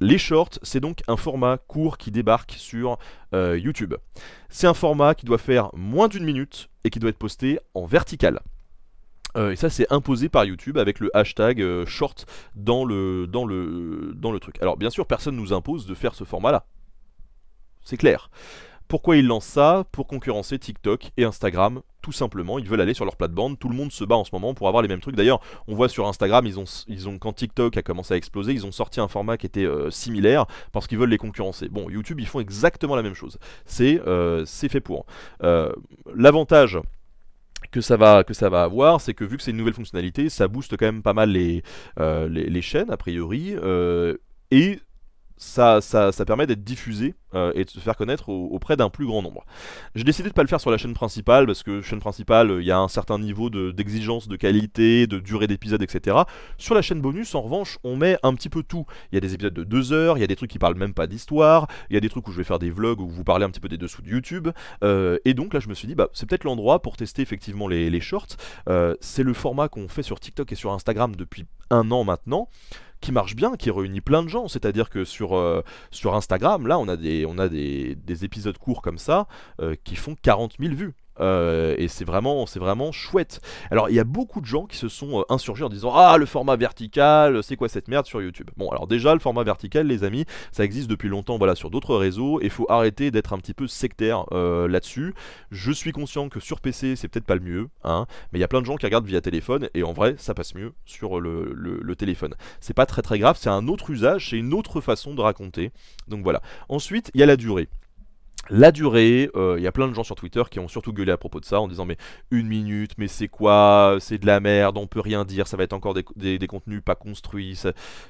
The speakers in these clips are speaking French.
Les shorts, c'est donc un format court qui débarque sur euh, YouTube. C'est un format qui doit faire moins d'une minute et qui doit être posté en vertical. Euh, et ça, c'est imposé par YouTube avec le hashtag euh, short dans le, dans, le, dans le truc. Alors, bien sûr, personne ne nous impose de faire ce format-là. C'est clair. Pourquoi ils lancent ça Pour concurrencer TikTok et Instagram, tout simplement. Ils veulent aller sur leur plate-bande. Tout le monde se bat en ce moment pour avoir les mêmes trucs. D'ailleurs, on voit sur Instagram, ils ont, ils ont, quand TikTok a commencé à exploser, ils ont sorti un format qui était euh, similaire parce qu'ils veulent les concurrencer. Bon, YouTube, ils font exactement la même chose. C'est euh, fait pour. Euh, l'avantage que ça va que ça va avoir, c'est que vu que c'est une nouvelle fonctionnalité, ça booste quand même pas mal les, les, chaînes a priori et ça, ça, ça permet d'être diffusé euh, et de se faire connaître auprès d'un plus grand nombre. J'ai décidé de pas le faire sur la chaîne principale parce que chaîne principale, euh, il y a un certain niveau d'exigence de, qualité, de durée d'épisode, etc. Sur la chaîne bonus, en revanche, on met un petit peu tout. Il y a des épisodes de 2 heures, il y a des trucs qui parlent même pas d'histoire, il y a des trucs où je vais faire des vlogs où vous parlez un petit peu des dessous de YouTube. Euh, et donc là, je me suis dit, bah, c'est peut-être l'endroit pour tester effectivement les, shorts. c'est le format qu'on fait sur TikTok et sur Instagram depuis un an maintenant qui marche bien, qui réunit plein de gens. C'est-à-dire que sur, sur Instagram, là, on a des, on a des, épisodes courts comme ça euh, qui font 40 000 vues. Euh, et c'est vraiment, c'est vraiment chouette. Alors il y a beaucoup de gens qui se sont euh, insurgés en disant ah le format vertical, c'est quoi cette merde sur YouTube. Bon alors déjà le format vertical les amis, ça existe depuis longtemps voilà sur d'autres réseaux et faut arrêter d'être un petit peu sectaire euh, là-dessus. Je suis conscient que sur PC c'est peut-être pas le mieux, hein, mais il y a plein de gens qui regardent via téléphone et en vrai ça passe mieux sur le, le téléphone. C'est pas très très grave, c'est un autre usage, c'est une autre façon de raconter. Donc voilà. Ensuite il y a la durée. La durée, euh, il y a plein de gens sur Twitter qui ont surtout gueulé à propos de ça en disant mais une minute, mais c'est quoi, c'est de la merde, on peut rien dire, ça va être encore des, contenus pas construits,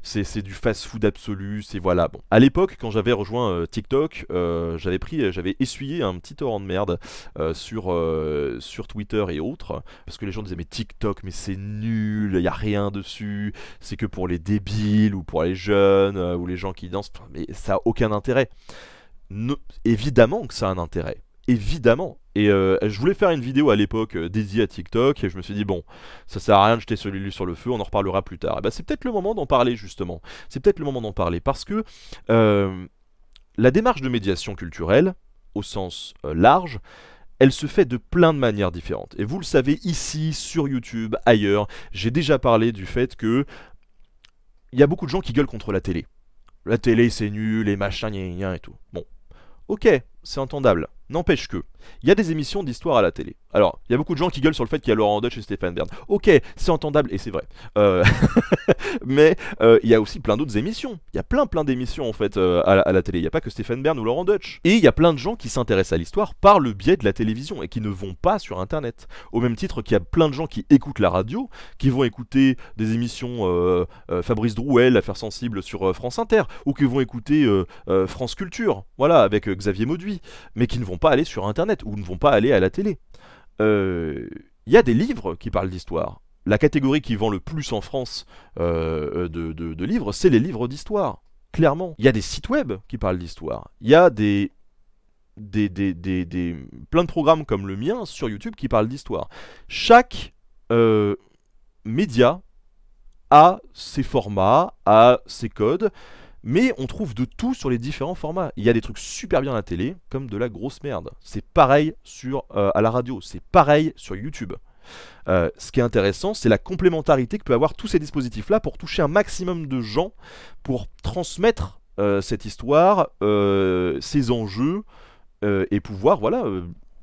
c'est du fast-food absolu, c'est voilà. Bon, à l'époque quand j'avais rejoint euh, TikTok, euh, j'avais pris, j'avais essuyé un petit torrent de merde sur sur Twitter et autres parce que les gens disaient mais TikTok mais c'est nul, il y a rien dessus, c'est que pour les débiles ou pour les jeunes ou les gens qui dansent, mais ça a aucun intérêt évidemment que ça a un intérêt. Évidemment. Et euh, je voulais faire une vidéo à l'époque euh, dédiée à TikTok, et je me suis dit, bon, ça sert à rien de jeter celui-là sur le feu, on en reparlera plus tard. Et eh Bah, ben, c'est peut-être le moment d'en parler, justement. C'est peut-être le moment d'en parler, parce que euh, la démarche de médiation culturelle, au sens large, elle se fait de plein de manières différentes. Et vous le savez, ici, sur YouTube, ailleurs, j'ai déjà parlé du fait que il y a beaucoup de gens qui gueulent contre la télé. La télé, c'est nul, les machins, gna et tout. Bon, Ok, c'est entendable. N'empêche que, il y a des émissions d'histoire à la télé. Alors, il y a beaucoup de gens qui gueulent sur le fait qu'il y a Laurent Deutsch et Stéphane Bern. Ok, c'est entendable et c'est vrai. Euh, mais euh, il y a aussi plein d'autres émissions. Il y a plein plein d'émissions en fait euh, à, la, télé. Il n'y a pas que Stéphane Bern ou Laurent Deutsch. Et il y a plein de gens qui s'intéressent à l'histoire par le biais de la télévision et qui ne vont pas sur Internet. Au même titre qu'il y a plein de gens qui écoutent la radio, qui vont écouter des émissions Fabrice Drouel, Affaires Sensibles sur France Inter, ou qui vont écouter France Culture, voilà, avec Xavier Mauduit, mais qui ne vont pas aller sur Internet ou ne vont pas aller à la télé. Il euh, y a des livres qui parlent d'histoire. La catégorie qui vend le plus en France euh, de, livres, c'est les livres d'histoire. Clairement. Il y a des sites web qui parlent d'histoire. Il y a des des, plein de programmes comme le mien sur YouTube qui parlent d'histoire. Chaque euh, média a ses formats, a ses codes, mais on trouve de tout sur les différents formats. Il y a des trucs super bien à la télé, comme de la grosse merde. C'est pareil sur, euh, à la radio, c'est pareil sur YouTube. Euh, ce qui est intéressant, c'est la complémentarité que peuvent avoir tous ces dispositifs-là pour toucher un maximum de gens, pour transmettre euh, cette histoire, ces enjeux, et pouvoir, voilà,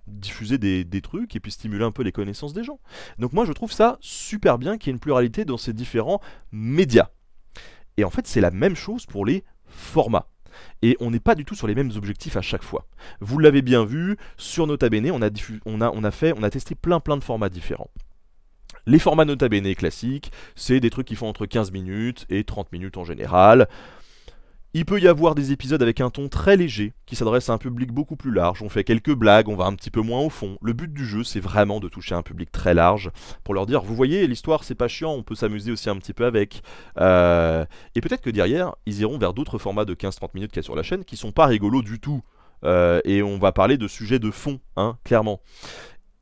diffuser des, des, trucs et puis stimuler un peu les connaissances des gens. Donc moi je trouve ça super bien qu'il y ait une pluralité dans ces différents médias. Et en fait, c'est la même chose pour les formats. Et on n'est pas du tout sur les mêmes objectifs à chaque fois. Vous l'avez bien vu, sur Nota Bene, on a, on, on a, fait, on a testé plein plein de formats différents. Les formats Nota Bene classiques, c'est des trucs qui font entre 15 minutes et 30 minutes en général. Il peut y avoir des épisodes avec un ton très léger, qui s'adresse à un public beaucoup plus large, on fait quelques blagues, on va un petit peu moins au fond. Le but du jeu, c'est vraiment de toucher un public très large, pour leur dire, vous voyez, l'histoire c'est pas chiant, on peut s'amuser aussi un petit peu avec. Euh, et peut-être que derrière, ils iront vers d'autres formats de 15-30 minutes qu'il y a sur la chaîne, qui sont pas rigolos du tout. Euh, et on va parler de sujets de fond, hein, clairement.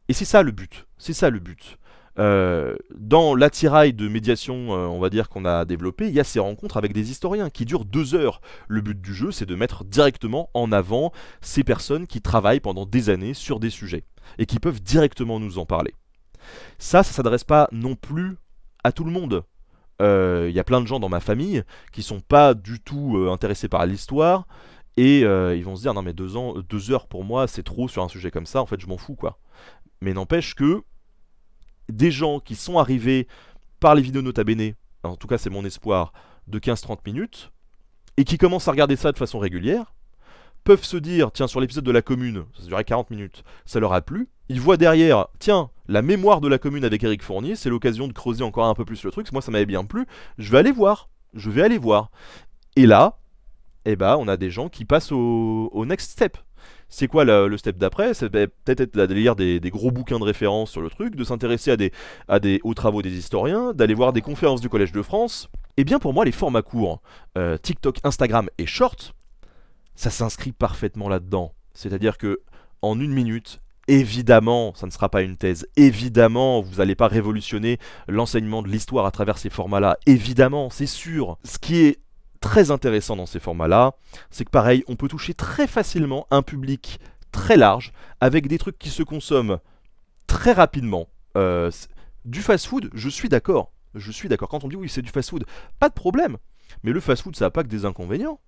Et c'est ça le but, c'est ça le but. Euh, dans l'attirail de médiation, euh, on va dire, qu'on a développé, il y a ces rencontres avec des historiens qui durent deux heures. Le but du jeu, c'est de mettre directement en avant ces personnes qui travaillent pendant des années sur des sujets et qui peuvent directement nous en parler. Ça, ça ne s'adresse pas non plus à tout le monde. Euh, il y a plein de gens dans ma famille qui sont pas du tout intéressés par l'histoire et ils vont se dire non mais deux, ans, deux heures pour moi c'est trop sur un sujet comme ça en fait je m'en fous quoi. Mais n'empêche que des gens qui sont arrivés par les vidéos Nota Bene, en tout cas c'est mon espoir, de 15-30 minutes, et qui commencent à regarder ça de façon régulière, peuvent se dire, tiens, sur l'épisode de la commune, ça durait 40 minutes, ça leur a plu, ils voient derrière, tiens, la mémoire de la commune avec Eric Fournier, c'est l'occasion de creuser encore un peu plus le truc, moi ça m'avait bien plu, je vais aller voir, je vais aller voir. Et là, eh ben, on a des gens qui passent au next step, c'est quoi le step d'après C'est ben, peut-être être de lire des, gros bouquins de référence sur le truc, de s'intéresser à des, à aux travaux des historiens, d'aller voir des conférences du Collège de France. Eh bien pour moi, les formats courts, euh, TikTok, Instagram et Short, ça s'inscrit parfaitement là-dedans. C'est-à-dire que en une minute, Évidemment, ça ne sera pas une thèse. Évidemment, vous n'allez pas révolutionner l'enseignement de l'histoire à travers ces formats-là. Évidemment, c'est sûr. Ce qui est très intéressant dans ces formats-là, c'est que pareil, on peut toucher très facilement un public très large, avec des trucs qui se consomment très rapidement. Euh, du fast-food, je suis d'accord. Je suis d'accord. Quand on dit oui, c'est du fast-food, pas de problème. Mais le fast-food, ça n'a pas que des inconvénients.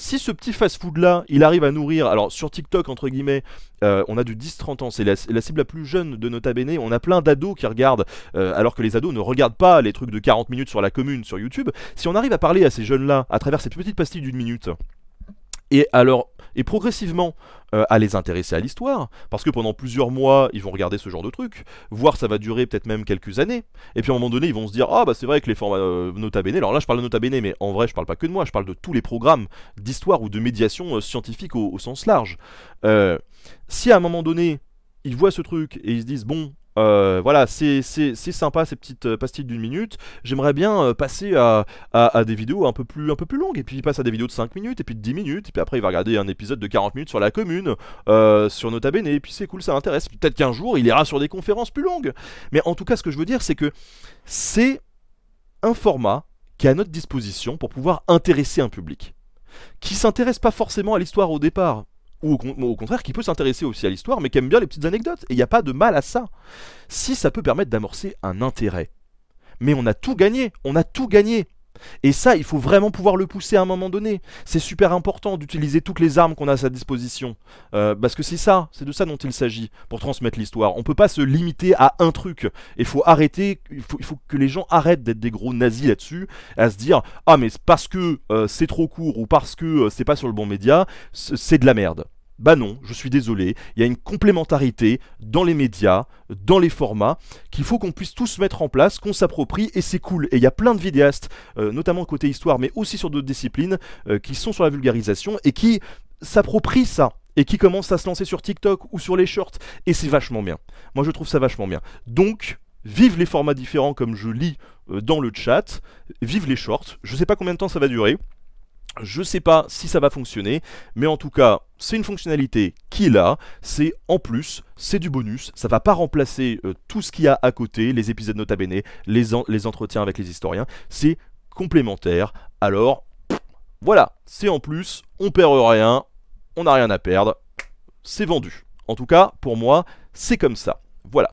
Si ce petit fast-food-là, il arrive à nourrir, alors sur TikTok, entre guillemets, euh, on a du 10-30 ans, c'est la, cible la plus jeune de Nota Bene, on a plein d'ados qui regardent, euh, alors que les ados ne regardent pas les trucs de 40 minutes sur la commune, sur YouTube. Si on arrive à parler à ces jeunes-là à travers cette petite pastille d'une minute, et alors et progressivement euh, à les intéresser à l'histoire, parce que pendant plusieurs mois, ils vont regarder ce genre de truc, voir ça va durer peut-être même quelques années, et puis à un moment donné, ils vont se dire, ah bah c'est vrai que les formats euh, Nota Bene, alors là je parle de Nota Bene, mais en vrai je parle pas que de moi, je parle de tous les programmes d'histoire ou de médiation euh, scientifique au, au, sens large. si à un moment donné, ils voient ce truc et ils se disent, bon, euh, voilà, c'est sympa ces petites euh, pastilles d'une minute. J'aimerais bien euh, passer à, des vidéos un peu, plus, un peu plus longues. Et puis il passe à des vidéos de 5 minutes, et puis de 10 minutes. Et puis après, il va regarder un épisode de 40 minutes sur la commune, sur Nota Bene. Et puis c'est cool, ça intéresse. Peut-être qu'un jour, il ira sur des conférences plus longues. Mais en tout cas, ce que je veux dire, c'est que c'est un format qui est à notre disposition pour pouvoir intéresser un public qui s'intéresse pas forcément à l'histoire au départ ou au, contraire qui peut s'intéresser aussi à l'histoire mais qui aime bien les petites anecdotes. Et il n'y a pas de mal à ça. Si ça peut permettre d'amorcer un intérêt. Mais on a tout gagné, on a tout gagné. Et ça, il faut vraiment pouvoir le pousser à un moment donné. C'est super important d'utiliser toutes les armes qu'on a à sa disposition. Euh, parce que c'est ça, c'est de ça dont il s'agit pour transmettre l'histoire. On peut pas se limiter à un truc. Il faut arrêter, il faut, que les gens arrêtent d'être des gros nazis là-dessus, à se dire Ah, mais parce que euh, c'est trop court ou parce que euh, c'est pas sur le bon média, c'est de la merde. Bah non, je suis désolé, il y a une complémentarité dans les médias, dans les formats, qu'il faut qu'on puisse tous mettre en place, qu'on s'approprie, et c'est cool. Et il y a plein de vidéastes, euh, notamment côté histoire, mais aussi sur d'autres disciplines, euh, qui sont sur la vulgarisation et qui s'approprient ça et qui commencent à se lancer sur TikTok ou sur les shorts. Et c'est vachement bien. Moi, je trouve ça vachement bien. Donc, vive les formats différents comme je lis euh, dans le chat, vive les shorts. Je sais pas combien de temps ça va durer. Je ne sais pas si ça va fonctionner, mais en tout cas, c'est une fonctionnalité qui est là, c'est en plus, c'est du bonus, ça va pas remplacer euh, tout ce qu'il y a à côté, les épisodes nota bene, les, entretiens avec les historiens, c'est complémentaire, alors voilà, c'est en plus, on perd rien, on n'a rien à perdre, c'est vendu. En tout cas, pour moi, c'est comme ça. Voilà.